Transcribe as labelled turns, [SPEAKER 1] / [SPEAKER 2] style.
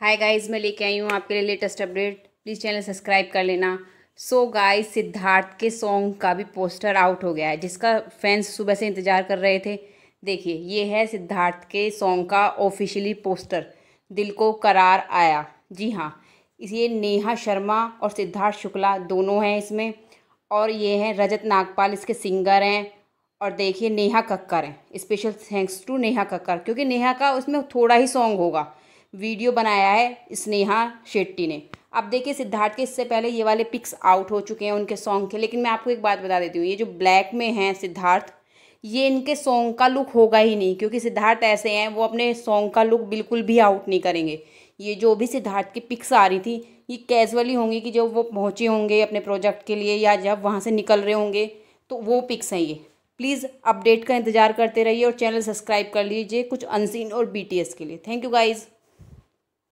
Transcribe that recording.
[SPEAKER 1] hi guys मैं लेके आई हूँ आपके लिए latest update please channel subscribe कर लेना सो so गाइस सिद्धार्थ के सॉन्ग का भी पोस्टर आउट हो गया है जिसका फैंस सुबह से इंतज़ार कर रहे थे देखिए ये है सिद्धार्थ के सॉन्ग का ऑफिशियली पोस्टर दिल को करार आया जी हाँ ये नेहा शर्मा और सिद्धार्थ शुक्ला दोनों हैं इसमें और ये हैं रजत नागपाल इसके सिंगर हैं और देखिए नेहा कक्कर हैं special thanks to Neha Kakkar क्योंकि नेहा का उसमें थोड़ा ही सॉन्ग होगा वीडियो बनाया है स्नेहा शेट्टी ने अब देखिए सिद्धार्थ के इससे पहले ये वाले पिक्स आउट हो चुके हैं उनके सॉन्ग के लेकिन मैं आपको एक बात बता देती हूँ ये जो ब्लैक में हैं सिद्धार्थ ये इनके सॉन्ग का लुक होगा ही नहीं क्योंकि सिद्धार्थ ऐसे हैं वो अपने सॉन्ग का लुक बिल्कुल भी आउट नहीं करेंगे ये जो भी सिद्धार्थ की पिक्स आ रही थी ये कैजुअली होंगी कि जब वो पहुँचे होंगे अपने प्रोजेक्ट के लिए या जब वहाँ से निकल रहे होंगे तो वो पिक्स हैं ये प्लीज़ अपडेट का इंतजार करते रहिए और चैनल सब्सक्राइब कर लीजिए कुछ अनसीन और बीटीएस के लिए थैंक यू गाइज़